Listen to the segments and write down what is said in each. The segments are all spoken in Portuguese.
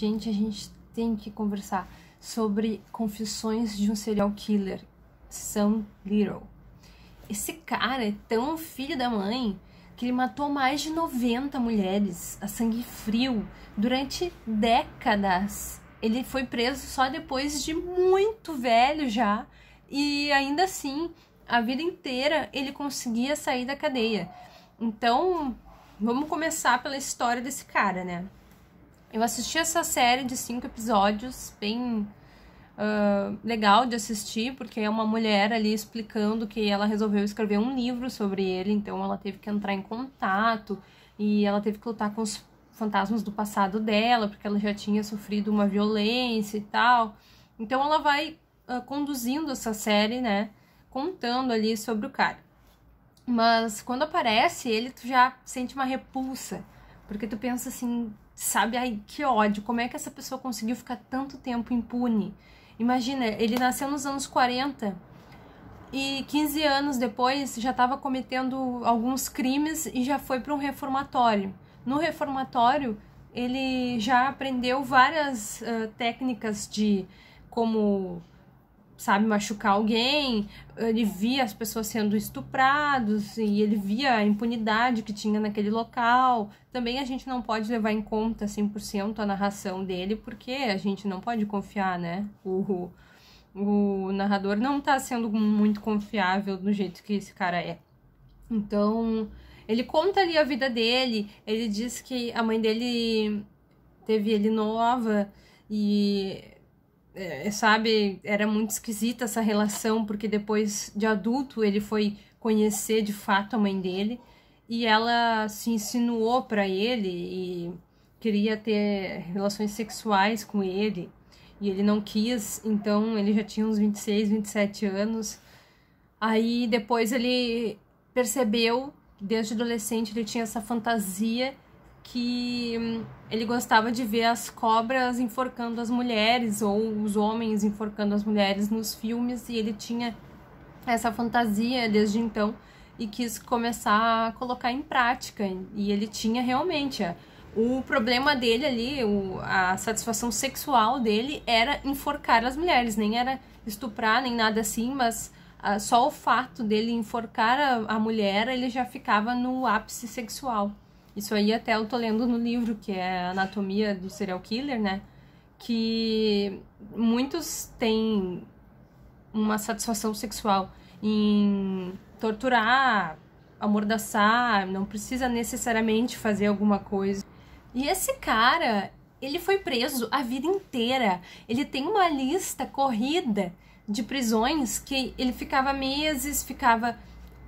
Gente, a gente tem que conversar sobre confissões de um serial killer, Sam Little. Esse cara é tão filho da mãe que ele matou mais de 90 mulheres a sangue frio durante décadas. Ele foi preso só depois de muito velho já e ainda assim, a vida inteira ele conseguia sair da cadeia. Então, vamos começar pela história desse cara, né? Eu assisti essa série de cinco episódios, bem uh, legal de assistir, porque é uma mulher ali explicando que ela resolveu escrever um livro sobre ele, então ela teve que entrar em contato e ela teve que lutar com os fantasmas do passado dela, porque ela já tinha sofrido uma violência e tal. Então ela vai uh, conduzindo essa série, né? Contando ali sobre o cara. Mas quando aparece ele, tu já sente uma repulsa, porque tu pensa assim, sabe? Ai, que ódio. Como é que essa pessoa conseguiu ficar tanto tempo impune? Imagina, ele nasceu nos anos 40 e 15 anos depois já estava cometendo alguns crimes e já foi para um reformatório. No reformatório, ele já aprendeu várias uh, técnicas de como sabe, machucar alguém, ele via as pessoas sendo estupradas e ele via a impunidade que tinha naquele local. Também a gente não pode levar em conta 100% a narração dele, porque a gente não pode confiar, né? O, o narrador não tá sendo muito confiável do jeito que esse cara é. Então, ele conta ali a vida dele, ele diz que a mãe dele teve ele nova e é, sabe, era muito esquisita essa relação, porque depois de adulto ele foi conhecer de fato a mãe dele e ela se insinuou para ele e queria ter relações sexuais com ele e ele não quis, então ele já tinha uns 26, 27 anos. Aí depois ele percebeu, desde adolescente ele tinha essa fantasia que hum, ele gostava de ver as cobras enforcando as mulheres ou os homens enforcando as mulheres nos filmes e ele tinha essa fantasia desde então e quis começar a colocar em prática e ele tinha realmente é, o problema dele ali, o, a satisfação sexual dele era enforcar as mulheres, nem era estuprar nem nada assim, mas ah, só o fato dele enforcar a, a mulher ele já ficava no ápice sexual. Isso aí até eu tô lendo no livro, que é Anatomia do Serial Killer, né? Que muitos têm uma satisfação sexual em torturar, amordaçar, não precisa necessariamente fazer alguma coisa. E esse cara, ele foi preso a vida inteira. Ele tem uma lista corrida de prisões que ele ficava meses, ficava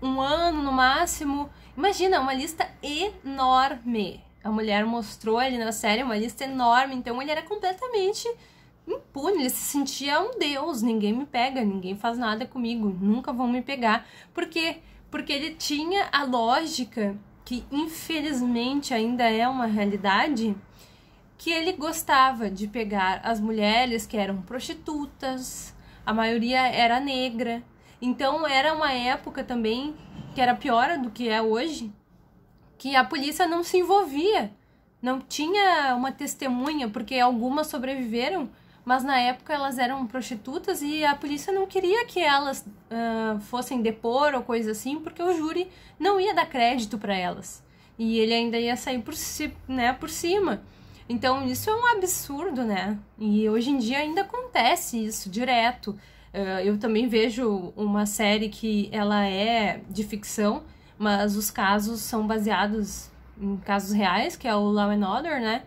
um ano no máximo. Imagina, uma lista enorme. A mulher mostrou ali na série uma lista enorme, então ele era completamente impune, ele se sentia um deus, ninguém me pega, ninguém faz nada comigo, nunca vão me pegar. Por quê? Porque ele tinha a lógica que infelizmente ainda é uma realidade que ele gostava de pegar as mulheres que eram prostitutas, a maioria era negra, então era uma época também que era pior do que é hoje, que a polícia não se envolvia, não tinha uma testemunha, porque algumas sobreviveram, mas na época elas eram prostitutas e a polícia não queria que elas uh, fossem depor ou coisa assim, porque o júri não ia dar crédito para elas. E ele ainda ia sair por, si, né, por cima. Então isso é um absurdo, né? E hoje em dia ainda acontece isso direto. Eh, eu também vejo uma série que ela é de ficção, mas os casos são baseados em casos reais, que é o Law and Order, né?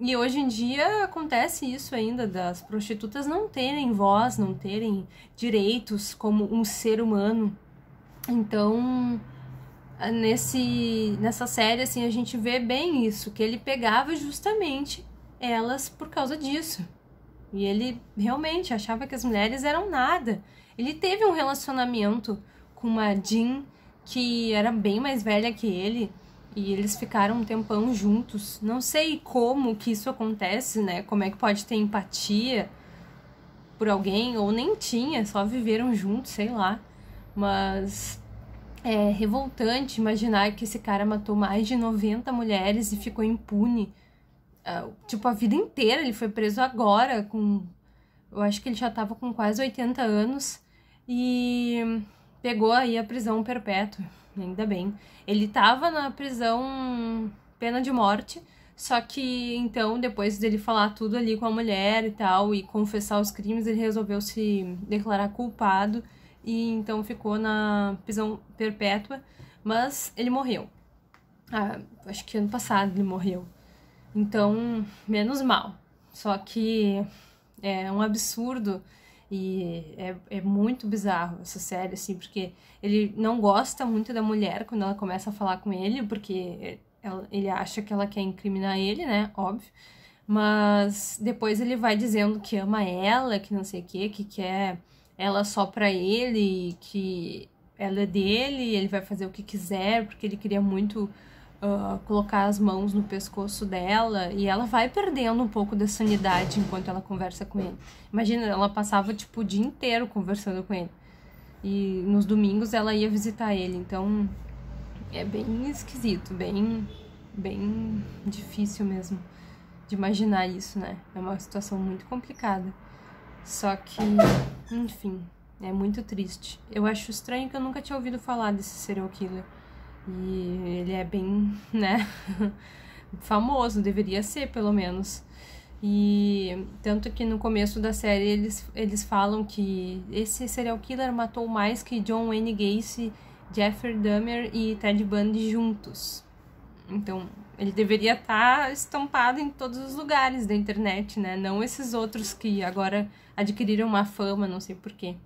E hoje em dia acontece isso ainda, das prostitutas não terem voz, não terem direitos como um ser humano. Então, nesse, nessa série, assim, a gente vê bem isso, que ele pegava justamente elas por causa disso. E ele realmente achava que as mulheres eram nada. Ele teve um relacionamento com uma Jean que era bem mais velha que ele e eles ficaram um tempão juntos. Não sei como que isso acontece, né? Como é que pode ter empatia por alguém ou nem tinha, só viveram juntos, sei lá. Mas é revoltante imaginar que esse cara matou mais de 90 mulheres e ficou impune. Ah, tipo, a vida inteira. Ele foi preso agora, com. Eu acho que ele já tava com quase 80 anos. E pegou aí a prisão perpétua, ainda bem. Ele tava na prisão pena de morte, só que então, depois dele falar tudo ali com a mulher e tal, e confessar os crimes, ele resolveu se declarar culpado e então ficou na prisão perpétua, mas ele morreu. Ah, acho que ano passado ele morreu. Então, menos mal. Só que é um absurdo e é, é muito bizarro essa série, assim, porque ele não gosta muito da mulher quando ela começa a falar com ele, porque ela, ele acha que ela quer incriminar ele, né? Óbvio. Mas depois ele vai dizendo que ama ela, que não sei o quê, que quer ela só pra ele, que ela é dele, ele vai fazer o que quiser, porque ele queria muito uh, colocar as mãos no pescoço dela e ela vai perdendo um pouco da sanidade enquanto ela conversa com ele. Imagina, ela passava tipo o dia inteiro conversando com ele. E nos domingos ela ia visitar ele, então é bem esquisito, bem bem difícil mesmo de imaginar isso, né? É uma situação muito complicada. Só que, enfim, é muito triste. Eu acho estranho que eu nunca tinha ouvido falar desse serial killer. E ele é bem, né, famoso, deveria ser pelo menos. E tanto que no começo da série eles, eles falam que esse serial killer matou mais que John Wayne Gacy, Jeffrey Dahmer e Ted Bundy juntos. Então, ele deveria estar tá estampado em todos os lugares da internet, né? Não esses outros que agora adquiriram uma fama, não sei porquê.